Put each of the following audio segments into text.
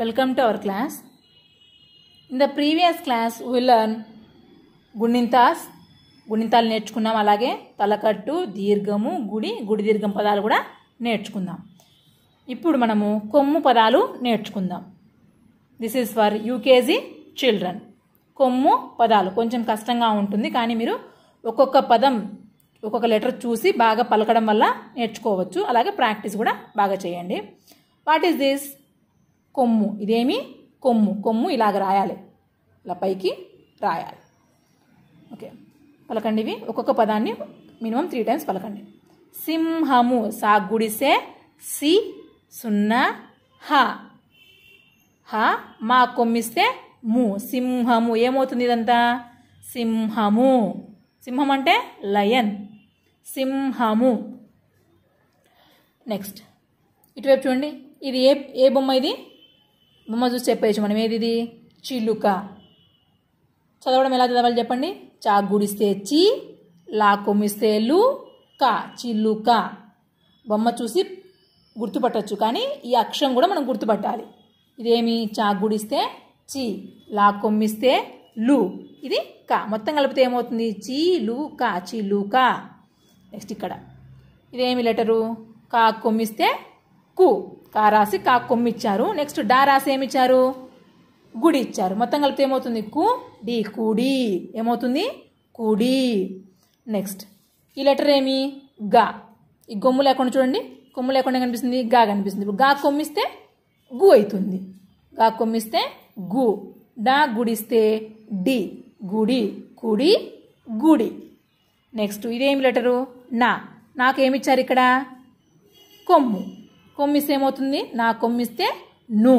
Welcome to our class. In the previous class, we learned గుణింతాస్ గుణింతాలు నేర్చుకున్నాం అలాగే తలకట్టు దీర్ఘము గుడి గుడి దీర్ఘం పదాలు కూడా నేర్చుకుందాం ఇప్పుడు మనము కొమ్ము పదాలు నేర్చుకుందాం this is for UKG children కొమ్ము పదాలు కొంచెం కష్టంగా ఉంటుంది కానీ మీరు ఒక్కొక్క పదం ఒక్కొక్క లెటర్ చూసి బాగా పలకడం వల్ల నేర్చుకోవచ్చు అలాగే ప్రాక్టీస్ కూడా బాగా చేయండి వాట్ ఈస్ దిస్ కొమ్ము ఇదేమి కొమ్ము కొమ్ము ఇలాగ రాయాలి ఇలా పైకి రాయాలి ఓకే పలకండి ఇవి ఒక్కొక్క పదాన్ని మినిమం త్రీ టైమ్స్ పలకండి సింహము సా గుడిసే సి సున్నా హ హ మా కొమ్మిస్తే ము సింహము ఏమవుతుంది ఇదంతా సింహము సింహం అంటే లయన్ సింహము నెక్స్ట్ ఇటువైపు చూడండి ఇది ఏ ఏ బొమ్మ ఇది బొమ్మ చూసి చెప్పేసి మనం ఏది చిలుక చదవడం ఎలా చదవాలి చెప్పండి చాగుడిస్తే చి లా కొమ్మిస్తే లు కా చిలుక బొమ్మ చూసి గుర్తుపట్టచ్చు కానీ ఈ అక్షరం కూడా మనం గుర్తుపట్టాలి ఇదేమి చాగుడిస్తే చి లా కొమ్మిస్తే లు ఇది కా మొత్తం కలిపితే ఏమవుతుంది చి లు కా చిలు కా నెక్స్ట్ ఇక్కడ ఇదేమి లెటరు కా కొమ్మిస్తే కు కారాసి కా కొమ్మి ఇచ్చారు నెక్స్ట్ డా రాసి ఏమిచ్చారు గుడి ఇచ్చారు మొత్తం కలిపితే ఏమవుతుంది కు డి కుడి ఏమవుతుంది కుడి నెక్స్ట్ ఈ లెటర్ ఏమి గా ఈ గొమ్ము లేకుండా చూడండి కొమ్ము లేకుండా కనిపిస్తుంది గా కనిపిస్తుంది ఇప్పుడు గా కొమ్మిస్తే గు అవుతుంది గా కొమ్మిస్తే గు డా గుడిస్తే డి గుడి కుడి గుడి నెక్స్ట్ ఇదేమి లెటరు నా నాకేమిచ్చారు ఇక్కడ కొమ్ము కొమ్మిస్తే ఏమవుతుంది నా కొమ్మిస్తే ను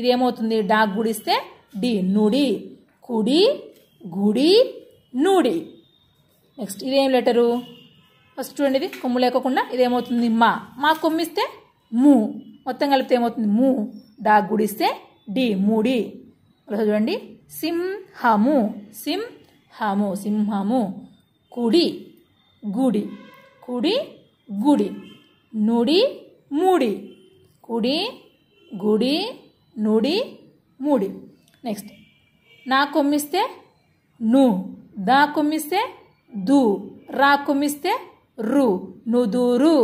ఇదేమవుతుంది డాగ్ గుడిస్తే డి నుడి కుడి గుడి నూడి నెక్స్ట్ ఇదేం లెటరు ఫస్ట్ చూడండి ఇది కొమ్ము లేకోకుండా ఇదేమవుతుంది మా మా కొమ్మిస్తే మూ మొత్తం కలిపితే ఏమవుతుంది మూ డాగ్ గుడిస్తే డి మూడి చూడండి సింహము సింహము సింహము కుడి గుడి కుడి గుడి నుడి మూడి కుడి గుడి నుడి మూడి నెక్స్ట్ నా కొమ్మిస్తే ను దా కొమ్మిస్తే దు రా కొమ్మిస్తే రు నుదురు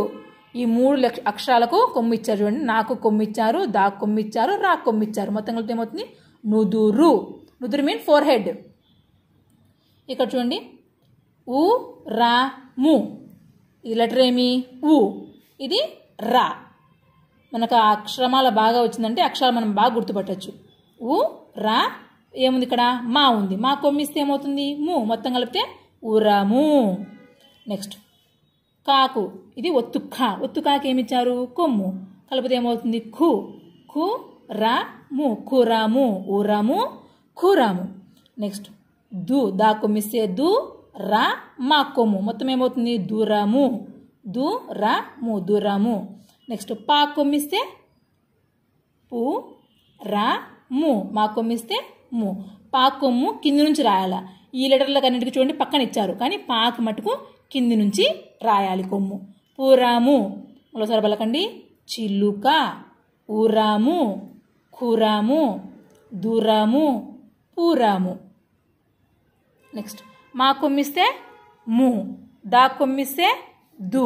ఈ మూడు లక్ష అక్షరాలకు కొమ్మిచ్చారు చూడండి నాకు కొమ్మిచ్చారు దా కొమ్మిచ్చారు రా కొమ్మిచ్చారు మొత్తం కలిపి ఏమవుతుంది నుదురు నుదురు మీన్ ఫోర్ హెడ్ ఇక్కడ చూడండి ఉ రా ము ఈ లెటర్ ఏమి ఉ ఇది రా మనకు ఆ అక్షరమాల బాగా వచ్చిందంటే అక్షరాలు మనం బాగా గుర్తుపట్టచ్చు ఊ రా ఏముంది ఇక్కడ మా ఉంది మా కొమ్మిస్తే ఏమవుతుంది ము మొత్తం కలిపితే ఉరము నెక్స్ట్ కాకు ఇది ఒత్తు ఖా ఒత్తు కాకి ఏమిచ్చారు కొమ్ము కలిపితే ఏమవుతుంది ఖు ఖు రా ము ఖురాము ఉరము ఖురాము నెక్స్ట్ దు దా కొమ్మిస్తే దు రా మా కొమ్ము మొత్తం ఏమవుతుంది దురము దురము దురము నెక్స్ట్ పా కొమ్మిస్తే పు రా ము మా కొమ్మిస్తే ము పా కొమ్ము కింది నుంచి రాయాల ఈ లెటర్లకు అన్నిటికీ చూడండి పక్కన ఇచ్చారు కానీ పాకు మటుకు కింది నుంచి రాయాలి కొమ్ము పూరాము మరోసారి పలకండి చిల్లుక ఊరాము ఖురాము దూరాము పూరాము నెక్స్ట్ మా కొమ్మిస్తే ము దా కొమ్మిస్తే దు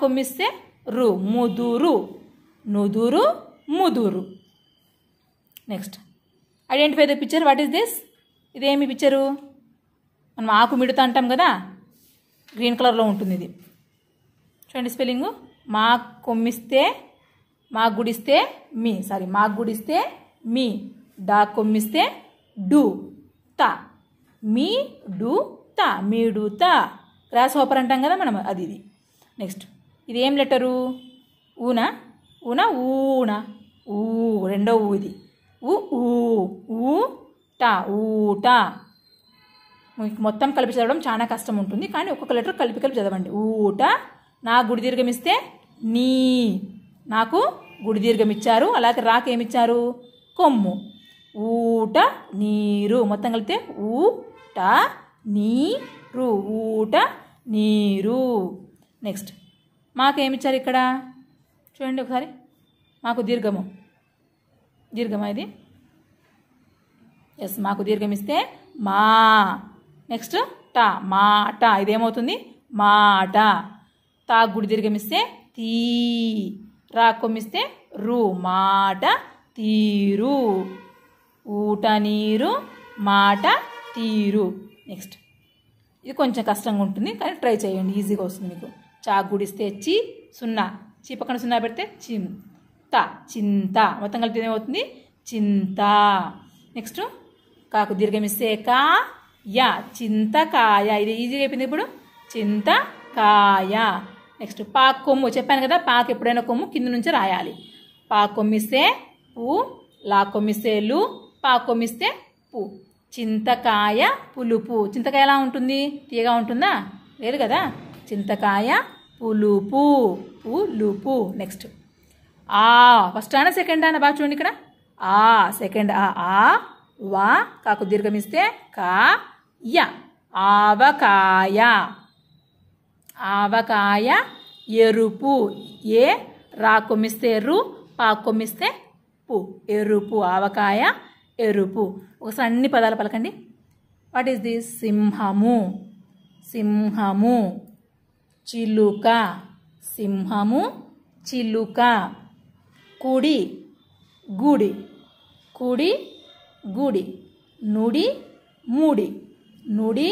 కొమ్మిస్తే రు ముదురు నుదురు ముదురు next identify the picture what is this ఇదేమి పిక్చరు మనం ఆకు మిడతా అంటాం కదా గ్రీన్ కలర్లో ఉంటుంది ఇది చూడండి స్పెల్లింగు మా కొమ్మిస్తే మా గుడిస్తే మీ సారీ మా గుడిస్తే మీ డా కొమ్మిస్తే డు త మీ డు త డు త గ్రాస్ హోపర్ అంటాం కదా మనం అది ఇది నెక్స్ట్ ఇది ఏం లెటరు ఊనా ఊనా ఊనా ఊ రెండో ఊ ఇది ఊ ఊ ఊ టా ఊట మీకు మొత్తం కలిపి చదవడం చాలా కష్టం ఉంటుంది కానీ ఒక్కొక్క లెటర్ కలిపి కలిపి చదవండి ఊట నా గుడి దీర్ఘమిస్తే నీ నాకు గుడి దీర్ఘం ఇచ్చారు అలాగే రాకేమిచ్చారు కొమ్ము ఊట నీరు మొత్తం కలిపితే ఊ నీ నీరు ఊట నీరు నెక్స్ట్ మాకేమిచ్చారు ఇక్కడ చూడండి ఒకసారి మాకు దీర్ఘము దీర్ఘమా ఇది ఎస్ మాకు దీర్ఘం ఇస్తే మా నెక్స్ట్ టా మాట ఇదేమవుతుంది మాట తా గుడి దీర్ఘం ఇస్తే తీ రా కొమ్మిస్తే రు మాట తీరు ఊట నీరు మాట తీరు నెక్స్ట్ ఇది కొంచెం కష్టంగా ఉంటుంది కానీ ట్రై చేయండి ఈజీగా వస్తుంది మీకు చాకు గుడిస్తే వచ్చి సున్నా చీపక్కన సున్నా పెడితే చింత చింత మొత్తం కలిపి ఏమవుతుంది చింత నెక్స్ట్ కాకు దీర్ఘమిస్తే కా యా చింతకాయ ఇది ఈజీగా అయిపోయింది ఇప్పుడు చింతకాయ నెక్స్ట్ పాక్ కొమ్ము చెప్పాను కదా పాకు ఎప్పుడైనా కొమ్ము కింద నుంచి రాయాలి పాకు కొమ్మిస్తే పూ లా కొమ్మిస్తే లు పాకు కొమ్మిస్తే పూ చింతకాయ పులుపు చింతకాయ ఎలా ఉంటుంది తీయగా ఉంటుందా లేదు కదా చింతకాయ పులుపు పులుపు నెక్స్ట్ ఆ ఫస్ట్ ఆనా సెకండ్ ఆనా బాగా చూడండి ఇక్కడ ఆ సెకండ్ ఆ ఆ వా కాకు దీర్ఘమిస్తే కా య ఆవకాయ ఆవకాయ ఎరుపు ఏ రా కొమ్మిస్తే రు పా కొమ్మిస్తే పు ఎరుపు ఆవకాయ ఎరుపు ఒకసారి అన్ని పదాలు పలకండి వాట్ ఈస్ దిస్ సింహము సింహము చిలుక సింహము చిలుక కుడి గుడి కుడి గుడి నుడి మూడి నుడి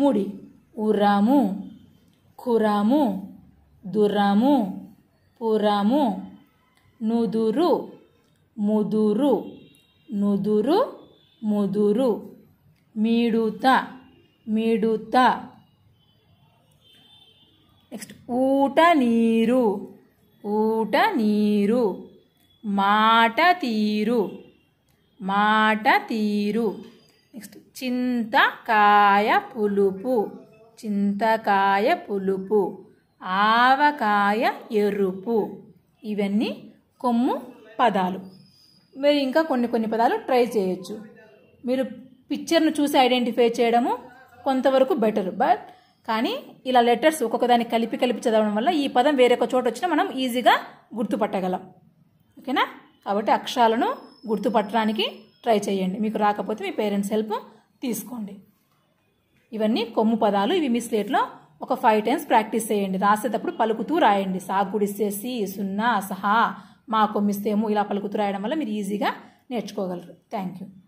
ముడి ఉరాము ఖురాము దురాము పురాము నుదురు ముదురు నుదురు ముదురు మిడుత మిడుత నెక్స్ట్ ఊట నీరు ఊట నీరు మాట తీరు మాట తీరు నెక్స్ట్ చింతకాయ పులుపు చింతకాయ పులుపు ఆవకాయ ఎరుపు ఇవన్నీ కొమ్ము పదాలు మీరు ఇంకా కొన్ని కొన్ని పదాలు ట్రై చేయొచ్చు మీరు పిక్చర్ను చూసి ఐడెంటిఫై చేయడము కొంతవరకు బెటర్ బట్ కానీ ఇలా లెటర్స్ ఒక్కొక్కదాన్ని కలిపి కలిపి చదవడం వల్ల ఈ పదం వేరొక చోట వచ్చినా మనం ఈజీగా గుర్తుపట్టగలం ఓకేనా కాబట్టి అక్షరాలను గుర్తుపట్టడానికి ట్రై చేయండి మీకు రాకపోతే మీ పేరెంట్స్ హెల్ప్ తీసుకోండి ఇవన్నీ కొమ్ము పదాలు ఇవి మీ స్లేట్లో ఒక ఫైవ్ టైమ్స్ ప్రాక్టీస్ చేయండి రాసేటప్పుడు పలుకుతూ రాయండి సాగుడిసే సి సున్నా సహా మా కొమ్మిస్తేమో ఇలా పలుకుతూ రాయడం వల్ల మీరు ఈజీగా నేర్చుకోగలరు థ్యాంక్ యూ